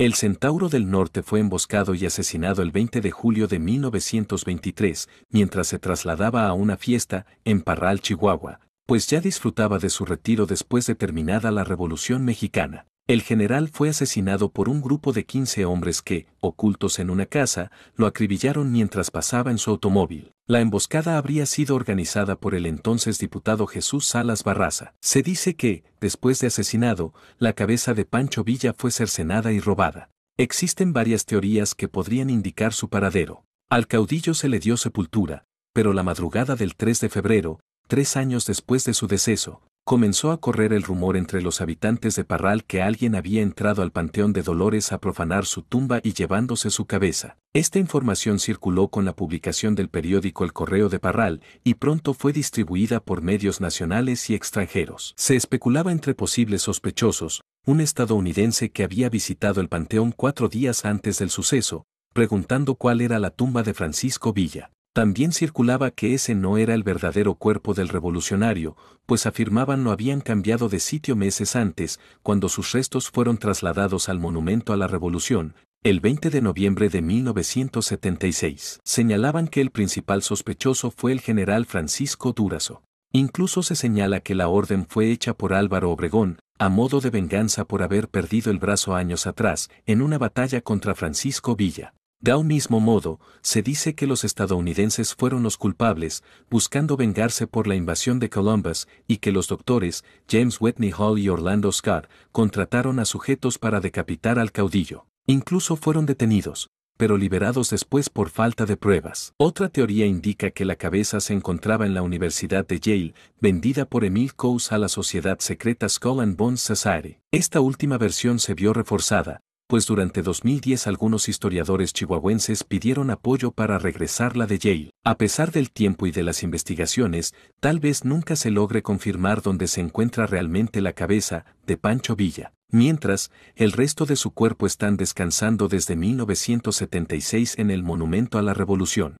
El Centauro del Norte fue emboscado y asesinado el 20 de julio de 1923, mientras se trasladaba a una fiesta en Parral, Chihuahua, pues ya disfrutaba de su retiro después de terminada la Revolución Mexicana. El general fue asesinado por un grupo de 15 hombres que, ocultos en una casa, lo acribillaron mientras pasaba en su automóvil. La emboscada habría sido organizada por el entonces diputado Jesús Salas Barraza. Se dice que, después de asesinado, la cabeza de Pancho Villa fue cercenada y robada. Existen varias teorías que podrían indicar su paradero. Al caudillo se le dio sepultura, pero la madrugada del 3 de febrero, tres años después de su deceso, comenzó a correr el rumor entre los habitantes de Parral que alguien había entrado al Panteón de Dolores a profanar su tumba y llevándose su cabeza. Esta información circuló con la publicación del periódico El Correo de Parral y pronto fue distribuida por medios nacionales y extranjeros. Se especulaba entre posibles sospechosos, un estadounidense que había visitado el Panteón cuatro días antes del suceso, preguntando cuál era la tumba de Francisco Villa. También circulaba que ese no era el verdadero cuerpo del revolucionario, pues afirmaban no habían cambiado de sitio meses antes, cuando sus restos fueron trasladados al Monumento a la Revolución, el 20 de noviembre de 1976. Señalaban que el principal sospechoso fue el general Francisco Durazo. Incluso se señala que la orden fue hecha por Álvaro Obregón, a modo de venganza por haber perdido el brazo años atrás, en una batalla contra Francisco Villa. De un mismo modo, se dice que los estadounidenses fueron los culpables, buscando vengarse por la invasión de Columbus, y que los doctores, James Whitney Hall y Orlando Scott, contrataron a sujetos para decapitar al caudillo. Incluso fueron detenidos, pero liberados después por falta de pruebas. Otra teoría indica que la cabeza se encontraba en la Universidad de Yale, vendida por Emil Coase a la sociedad secreta Skull and Bones Society. Esta última versión se vio reforzada, pues durante 2010 algunos historiadores chihuahuenses pidieron apoyo para regresar la de Yale. A pesar del tiempo y de las investigaciones, tal vez nunca se logre confirmar dónde se encuentra realmente la cabeza de Pancho Villa. Mientras, el resto de su cuerpo están descansando desde 1976 en el Monumento a la Revolución.